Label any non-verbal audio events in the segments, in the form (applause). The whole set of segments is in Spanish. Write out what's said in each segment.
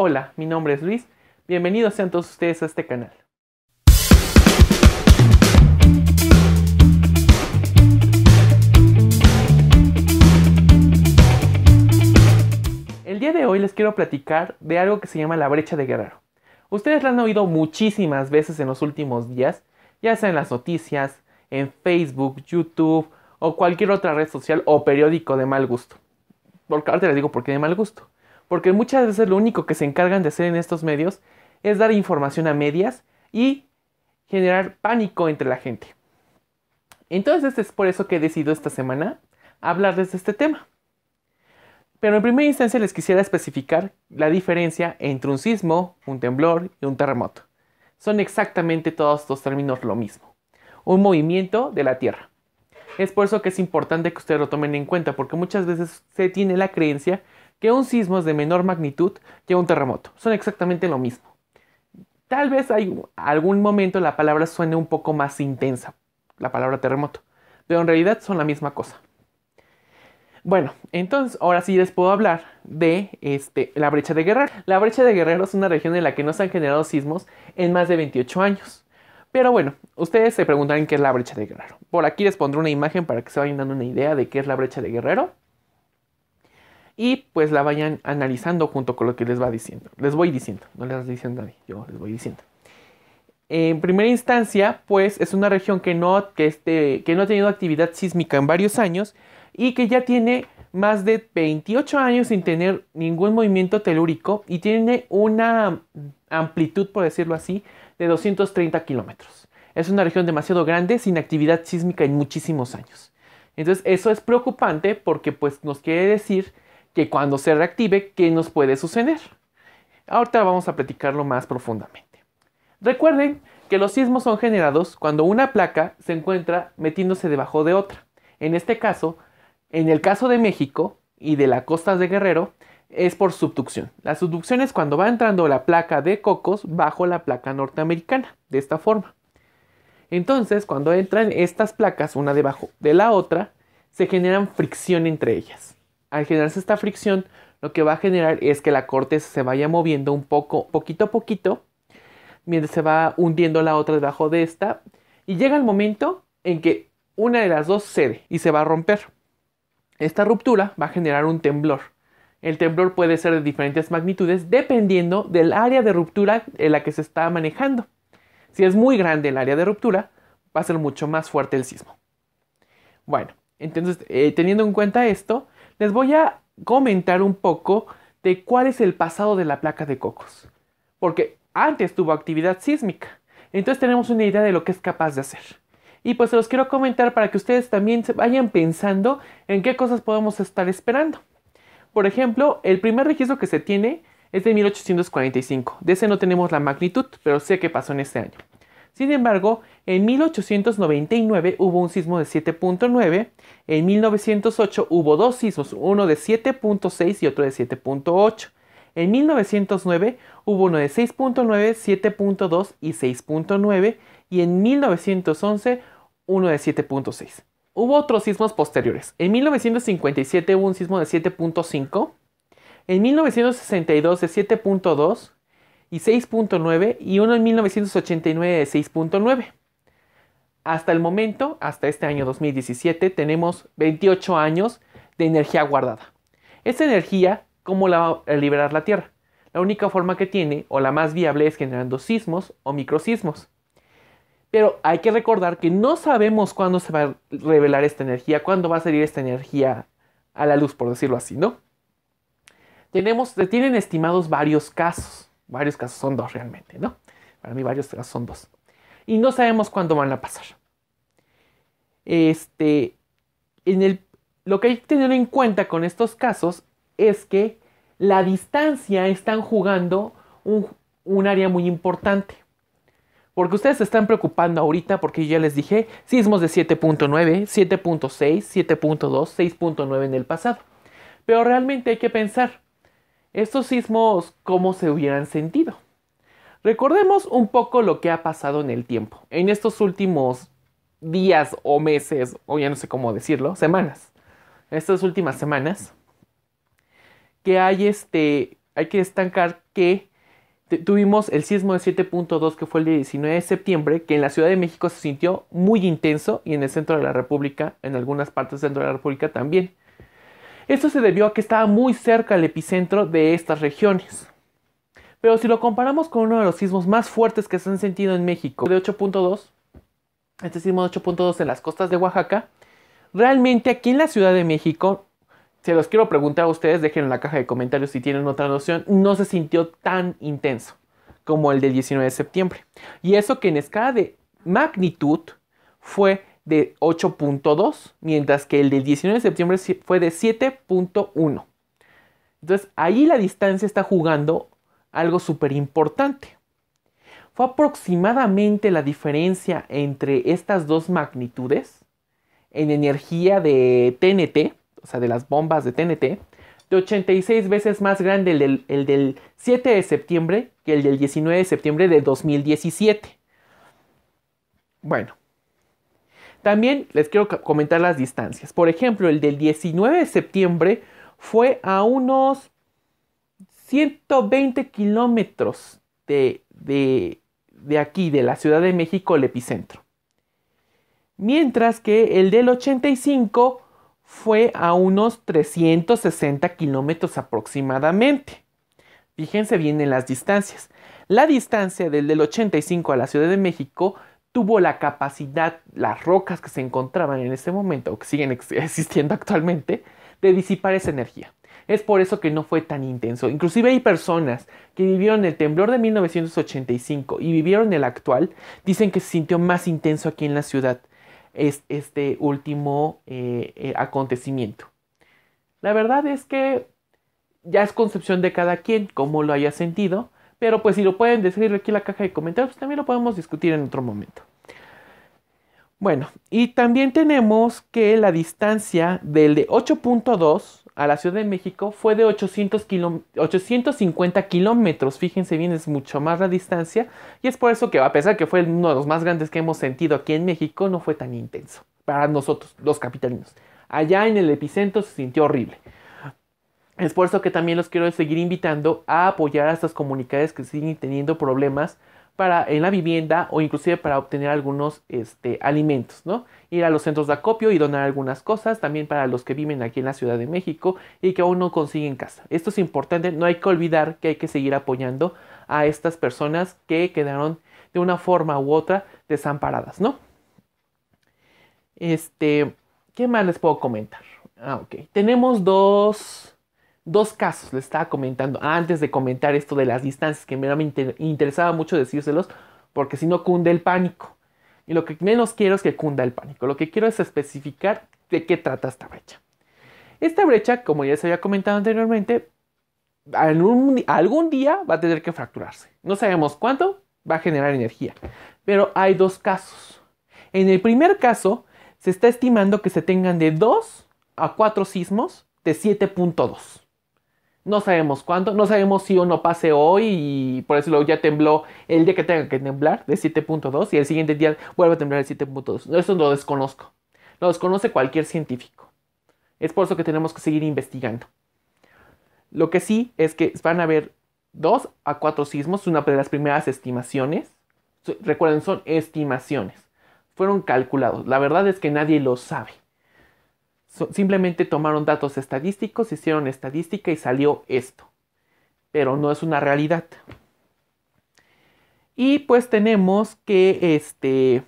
Hola, mi nombre es Luis. Bienvenidos sean todos ustedes a este canal. El día de hoy les quiero platicar de algo que se llama la brecha de Guerrero. Ustedes la han oído muchísimas veces en los últimos días, ya sea en las noticias, en Facebook, YouTube o cualquier otra red social o periódico de mal gusto. Porque ahora les digo por qué de mal gusto porque muchas veces lo único que se encargan de hacer en estos medios es dar información a medias y generar pánico entre la gente. Entonces es por eso que he decidido esta semana hablarles de este tema. Pero en primera instancia les quisiera especificar la diferencia entre un sismo, un temblor y un terremoto. Son exactamente todos estos términos lo mismo. Un movimiento de la Tierra. Es por eso que es importante que ustedes lo tomen en cuenta, porque muchas veces se tiene la creencia que un sismo es de menor magnitud que un terremoto. Son exactamente lo mismo. Tal vez hay algún momento la palabra suene un poco más intensa, la palabra terremoto, pero en realidad son la misma cosa. Bueno, entonces ahora sí les puedo hablar de este, la brecha de Guerrero. La brecha de Guerrero es una región en la que no se han generado sismos en más de 28 años. Pero bueno, ustedes se preguntarán qué es la brecha de Guerrero. Por aquí les pondré una imagen para que se vayan dando una idea de qué es la brecha de Guerrero y pues la vayan analizando junto con lo que les va diciendo. Les voy diciendo, no les diciendo a nadie, yo les voy diciendo. En primera instancia, pues es una región que no, que este, que no ha tenido actividad sísmica en varios años y que ya tiene más de 28 años sin tener ningún movimiento telúrico y tiene una amplitud, por decirlo así, de 230 kilómetros. Es una región demasiado grande sin actividad sísmica en muchísimos años. Entonces eso es preocupante porque pues nos quiere decir que cuando se reactive, ¿qué nos puede suceder? Ahorita vamos a platicarlo más profundamente. Recuerden que los sismos son generados cuando una placa se encuentra metiéndose debajo de otra. En este caso, en el caso de México y de las costas de Guerrero, es por subducción. La subducción es cuando va entrando la placa de cocos bajo la placa norteamericana, de esta forma. Entonces, cuando entran estas placas una debajo de la otra, se generan fricción entre ellas al generarse esta fricción, lo que va a generar es que la corte se vaya moviendo un poco, poquito a poquito, mientras se va hundiendo la otra debajo de esta, y llega el momento en que una de las dos cede y se va a romper. Esta ruptura va a generar un temblor. El temblor puede ser de diferentes magnitudes dependiendo del área de ruptura en la que se está manejando. Si es muy grande el área de ruptura, va a ser mucho más fuerte el sismo. Bueno, entonces eh, teniendo en cuenta esto, les voy a comentar un poco de cuál es el pasado de la placa de Cocos. Porque antes tuvo actividad sísmica. Entonces tenemos una idea de lo que es capaz de hacer. Y pues se los quiero comentar para que ustedes también se vayan pensando en qué cosas podemos estar esperando. Por ejemplo, el primer registro que se tiene es de 1845. De ese no tenemos la magnitud, pero sé que pasó en ese año. Sin embargo, en 1899 hubo un sismo de 7.9, en 1908 hubo dos sismos, uno de 7.6 y otro de 7.8. En 1909 hubo uno de 6.9, 7.2 y 6.9 y en 1911 uno de 7.6. Hubo otros sismos posteriores. En 1957 hubo un sismo de 7.5, en 1962 de 7.2, y 6.9 y uno en 1989 de 6.9. Hasta el momento, hasta este año 2017, tenemos 28 años de energía guardada. Esta energía, ¿cómo la va a liberar la Tierra? La única forma que tiene, o la más viable, es generando sismos o sismos. Pero hay que recordar que no sabemos cuándo se va a revelar esta energía, cuándo va a salir esta energía a la luz, por decirlo así, ¿no? Tenemos, se tienen estimados varios casos varios casos son dos realmente, ¿no? Para mí varios casos son dos. Y no sabemos cuándo van a pasar. Este, lo que hay que tener en cuenta con estos casos es que la distancia está jugando un, un área muy importante. Porque ustedes se están preocupando ahorita, porque ya les dije, sismos de 7.9, 7.6, 7.2, 6.9 en el pasado. Pero realmente hay que pensar, estos sismos cómo se hubieran sentido. Recordemos un poco lo que ha pasado en el tiempo, en estos últimos días o meses, o ya no sé cómo decirlo, semanas. Estas últimas semanas, que hay este, hay que estancar que tuvimos el sismo de 7.2 que fue el 19 de septiembre, que en la Ciudad de México se sintió muy intenso y en el centro de la República, en algunas partes del centro de la República también. Esto se debió a que estaba muy cerca el epicentro de estas regiones. Pero si lo comparamos con uno de los sismos más fuertes que se han sentido en México, de 8.2, este sismo de 8.2 en las costas de Oaxaca, realmente aquí en la Ciudad de México, se los quiero preguntar a ustedes, dejen en la caja de comentarios si tienen otra noción, no se sintió tan intenso como el del 19 de septiembre. Y eso que en escala de magnitud fue de 8.2, mientras que el del 19 de septiembre fue de 7.1. Entonces ahí la distancia está jugando algo súper importante. Fue aproximadamente la diferencia entre estas dos magnitudes en energía de TNT, o sea, de las bombas de TNT, de 86 veces más grande el del, el 7 de septiembre que el del 19 de septiembre de 2017. Bueno, también les quiero comentar las distancias. Por ejemplo, el del 19 de septiembre fue a unos 120 kilómetros de, aquí, de la Ciudad de México, el epicentro. Mientras que el del 85 fue a unos 360 kilómetros aproximadamente. Fíjense bien en las distancias. La distancia del del 85 a la Ciudad de México tuvo la capacidad, las rocas que se encontraban en ese momento, o que siguen (laughs) existiendo actualmente, de disipar esa energía. Es por eso que no fue tan intenso. Inclusive hay personas que vivieron el temblor de 1985 y vivieron el actual, dicen que se sintió más intenso aquí en la ciudad es, este último eh, eh, acontecimiento. La verdad es que ya es concepción de cada quien cómo lo haya sentido, pero pues si lo pueden decir aquí en la caja de comentarios, pues también lo podemos discutir en otro momento. Bueno, y también tenemos que la distancia del de 8.2 a la Ciudad de México fue de 800 850 kilómetros. Fíjense bien, es mucho más la distancia. Y es por eso que, a pesar que fue uno de los más grandes que hemos sentido aquí en México, no fue tan intenso para nosotros, los capitalinos. Allá en el epicentro se sintió horrible. Es por eso que también los quiero seguir invitando a apoyar a estas comunidades que siguen teniendo problemas para, en la vivienda o inclusive para obtener algunos este, alimentos, ¿no? Ir a los centros de acopio y donar algunas cosas, también para los que viven aquí en la Ciudad de México y que aún no consiguen casa. Esto es importante, no hay que olvidar que hay que seguir apoyando a estas personas que quedaron de una forma u otra desamparadas, ¿no? Este, ¿qué más les puedo comentar? Ah, ok. Tenemos dos dos casos, les estaba comentando antes de comentar esto de las distancias, que me, interesaba mucho decírselos, porque si no cunde el pánico. Y lo que menos quiero es que cunda el pánico. Lo que quiero es especificar de qué trata esta brecha. Esta brecha, como ya se había comentado anteriormente, algún día va a tener que fracturarse. No sabemos cuánto, va a generar energía. Pero hay dos casos. En el primer caso, se está estimando que se tengan de 2 a 4 sismos de 7.2. No sabemos cuánto, no sabemos si uno pase hoy y por eso ya tembló el día que tenga que temblar de 7.2 y el siguiente día vuelve a temblar el 7.2. Eso lo desconozco. Lo desconoce cualquier científico. Es por eso que tenemos que seguir investigando. Lo que sí es que van a haber dos a 4 sismos, una de las primeras estimaciones. Recuerden, son estimaciones. Fueron calculados. La verdad es que nadie lo sabe simplemente tomaron datos estadísticos, hicieron estadística y salió esto. Pero no es una realidad. Y pues tenemos que este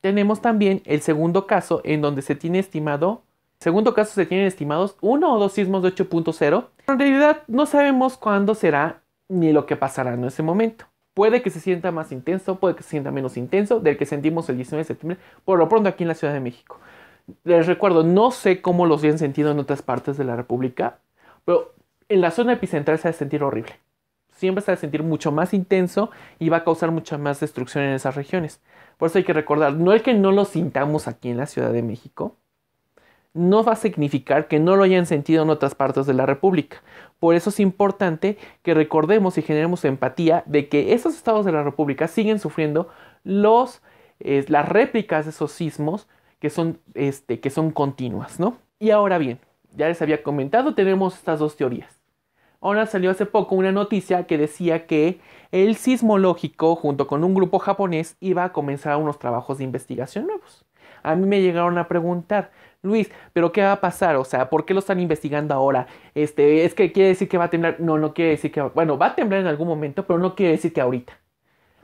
tenemos también el segundo caso en donde se tiene estimado, segundo caso se tienen estimados uno o dos sismos de 8.0. En realidad no sabemos cuándo será ni lo que pasará en ese momento. Puede que se sienta más intenso, puede que se sienta menos intenso del que sentimos el 19 de septiembre, por lo pronto aquí en la Ciudad de México. Les recuerdo, no sé cómo los hayan sentido en otras partes de la República, pero en la zona epicentral se va a sentir horrible. Siempre se va a sentir mucho más intenso y va a causar mucha más destrucción en esas regiones. Por eso hay que recordar, no es que no lo sintamos aquí en la Ciudad de México, no va a significar que no lo hayan sentido en otras partes de la República. Por eso es importante que recordemos y generemos empatía de que esos estados de la República siguen sufriendo eh, las réplicas de esos sismos que son, este, que son continuas, ¿no? Y ahora bien, ya les había comentado, tenemos estas dos teorías. Ahora salió hace poco una noticia que decía que el sismológico, junto con un grupo japonés, iba a comenzar unos trabajos de investigación nuevos. A mí me llegaron a preguntar, Luis, ¿pero qué va a pasar? O sea, ¿por qué lo están investigando ahora? Este, es que quiere decir que va a temblar. No, no quiere decir que. Bueno, va a temblar en algún momento, pero no quiere decir que ahorita.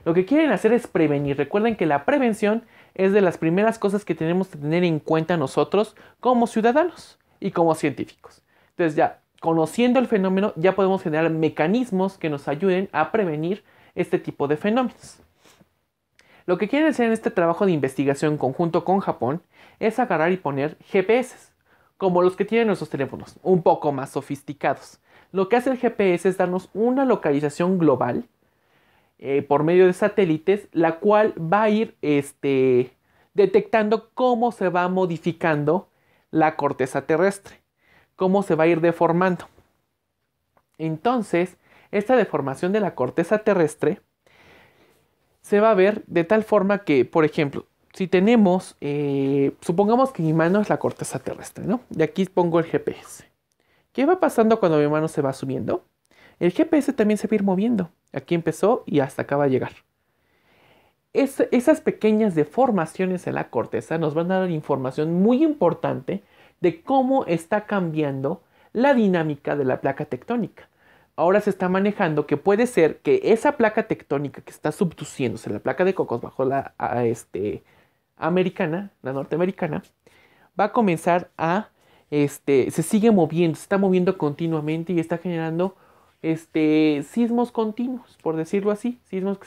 Lo que quieren hacer es prevenir. Recuerden que la prevención es de las primeras cosas que tenemos que tener en cuenta nosotros como ciudadanos y como científicos. Entonces ya, conociendo el fenómeno, ya podemos generar mecanismos que nos ayuden a prevenir este tipo de fenómenos. Lo que quieren hacer en este trabajo de investigación conjunto con Japón es agarrar y poner GPS, como los que tienen nuestros teléfonos, un poco más sofisticados. Lo que hace el GPS es darnos una localización global eh, por medio de satélites, la cual va a ir este, detectando cómo se va modificando la corteza terrestre, cómo se va a ir deformando. Entonces, esta deformación de la corteza terrestre se va a ver de tal forma que, por ejemplo, si tenemos, eh, supongamos que mi mano es la corteza terrestre, ¿no? Y aquí pongo el GPS. ¿Qué va pasando cuando mi mano se va subiendo? El GPS también se va a ir moviendo. Aquí empezó y hasta acá va a llegar. esas pequeñas deformaciones en la corteza nos van a dar información muy importante de cómo está cambiando la dinámica de la placa tectónica. Ahora se está manejando que puede ser que esa placa tectónica que está subduciéndose, la placa de cocos bajo la este, americana, la norteamericana, va a comenzar a, este, se sigue moviendo, se está moviendo continuamente y está generando este, sismos continuos, por decirlo así, sismos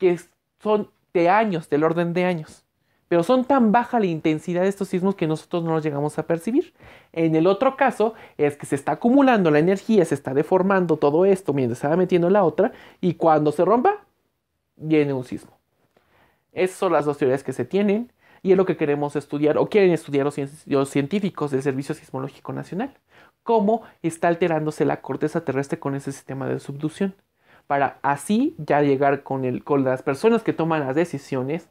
que, son de años, del orden de años. Pero son tan baja la intensidad de estos sismos que nosotros no los llegamos a percibir. En el otro caso es que se está acumulando la energía, se está deformando todo esto mientras se va metiendo la otra y cuando se rompa, viene un sismo. Esas son las dos teorías que se tienen y es lo que queremos estudiar o quieren estudiar los científicos del Servicio Sismológico Nacional cómo está alterándose la corteza terrestre con ese sistema de subducción. Para así ya llegar con, las personas que toman las decisiones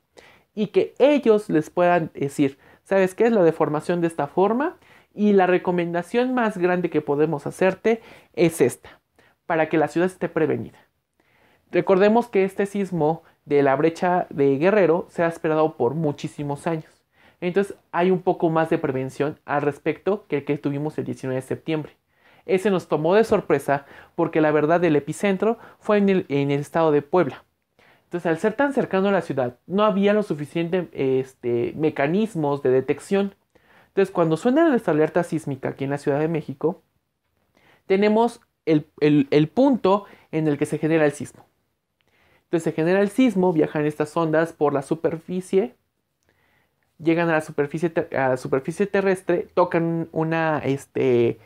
y que ellos les puedan decir, ¿sabes qué es la deformación de esta forma? Y la recomendación más grande que podemos hacerte es esta, para que la ciudad esté prevenida. Recordemos que este sismo de la brecha de Guerrero se ha esperado por muchísimos años. Entonces hay un poco más de prevención al respecto que el que tuvimos el 19 de septiembre. Ese nos tomó de sorpresa porque la verdad del epicentro fue en el, estado de Puebla. Entonces al ser tan cercano a la ciudad no había los suficientes este, mecanismos de detección. Entonces cuando suena la alerta sísmica aquí en la Ciudad de México, tenemos el, el punto en el que se genera el sismo. Entonces se genera el sismo, viajan estas ondas por la superficie llegan a la superficie, a la superficie terrestre, tocan una este,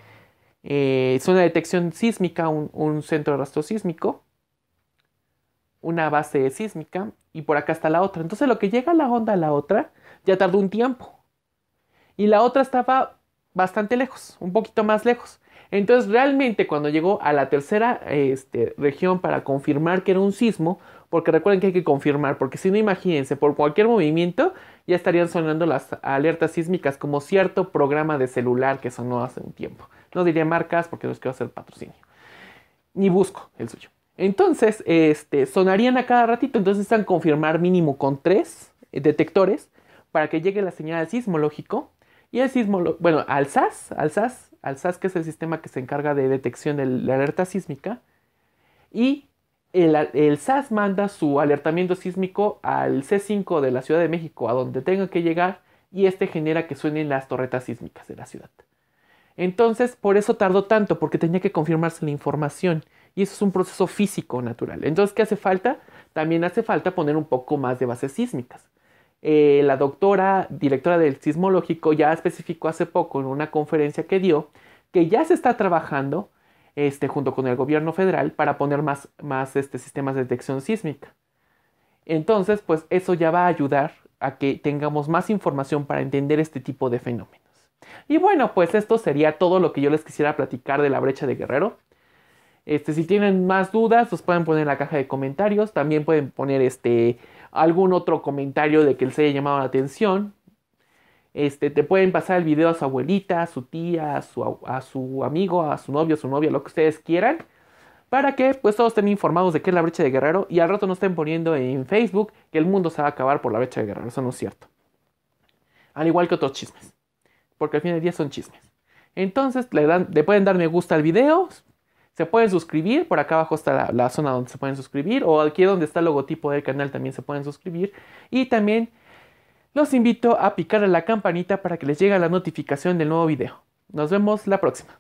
eh, detección sísmica, un, centro de rastro sísmico, una base sísmica, y por acá está la otra. Entonces lo que llega a la onda a la otra ya tardó un tiempo. Y la otra estaba bastante lejos, un poquito más lejos. Entonces realmente cuando llegó a la tercera este, región para confirmar que era un sismo, porque recuerden que hay que confirmar, porque si no imagínense, por cualquier movimiento ya estarían sonando las alertas sísmicas como cierto programa de celular que sonó hace un tiempo. No diría marcas porque no es que va a ser patrocinio. Ni busco el suyo. Entonces, este, sonarían a cada ratito, entonces están confirmar mínimo con tres eh, detectores para que llegue la señal al sismológico y el sismológico, bueno, alzas alzas al que es el sistema que se encarga de detección de la alerta sísmica y el, SAS manda su alertamiento sísmico al C5 de la Ciudad de México, a donde tenga que llegar, y este genera que suenen las torretas sísmicas de la ciudad. Entonces, por eso tardó tanto, porque tenía que confirmarse la información. Y eso es un proceso físico natural. Entonces, ¿qué hace falta? También hace falta poner un poco más de bases sísmicas. Eh, la doctora, directora del sismológico, ya especificó hace poco en una conferencia que dio que ya se está trabajando este, junto con el gobierno federal para poner más, más este, sistemas de detección sísmica. Entonces, pues eso ya va a ayudar a que tengamos más información para entender este tipo de fenómenos. Y bueno, pues esto sería todo lo que yo les quisiera platicar de la brecha de Guerrero. Este, si tienen más dudas, los pueden poner en la caja de comentarios. También pueden poner este, algún otro comentario de que les haya llamado la atención. Este, te pueden pasar el video a su abuelita, a su tía, a su, amigo, a su novio, a su novia, lo que ustedes quieran. Para que pues todos estén informados de qué es la brecha de Guerrero y al rato no estén poniendo en Facebook que el mundo se va a acabar por la brecha de Guerrero. Eso no es cierto. Al igual que otros chismes. Porque al fin de día son chismes. Entonces le, pueden dar me gusta al video. Se pueden suscribir. Por acá abajo está la, la zona donde se pueden suscribir. O aquí donde está el logotipo del canal también se pueden suscribir. Y también los invito a picar a la campanita para que les llegue la notificación del nuevo video. Nos vemos la próxima.